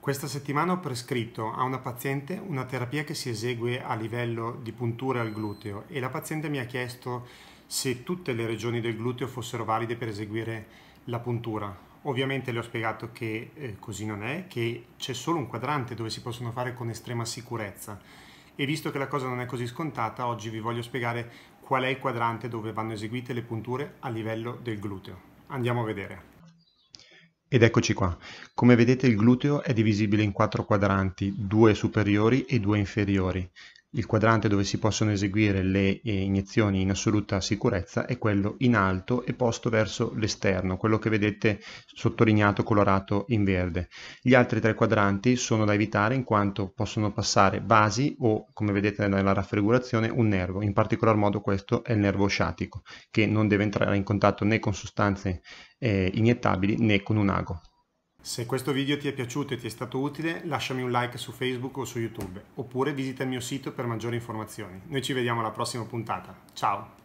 Questa settimana ho prescritto a una paziente una terapia che si esegue a livello di punture al gluteo e la paziente mi ha chiesto se tutte le regioni del gluteo fossero valide per eseguire la puntura. Ovviamente le ho spiegato che eh, così non è, che c'è solo un quadrante dove si possono fare con estrema sicurezza. E visto che la cosa non è così scontata, oggi vi voglio spiegare qual è il quadrante dove vanno eseguite le punture a livello del gluteo. Andiamo a vedere. Ed eccoci qua. Come vedete il gluteo è divisibile in quattro quadranti, due superiori e due inferiori. Il quadrante dove si possono eseguire le eh, iniezioni in assoluta sicurezza è quello in alto e posto verso l'esterno, quello che vedete sottolineato colorato in verde. Gli altri tre quadranti sono da evitare in quanto possono passare vasi o, come vedete nella raffigurazione, un nervo, in particolar modo questo è il nervo sciatico, che non deve entrare in contatto né con sostanze eh, iniettabili né con un ago. Se questo video ti è piaciuto e ti è stato utile, lasciami un like su Facebook o su YouTube, oppure visita il mio sito per maggiori informazioni. Noi ci vediamo alla prossima puntata. Ciao!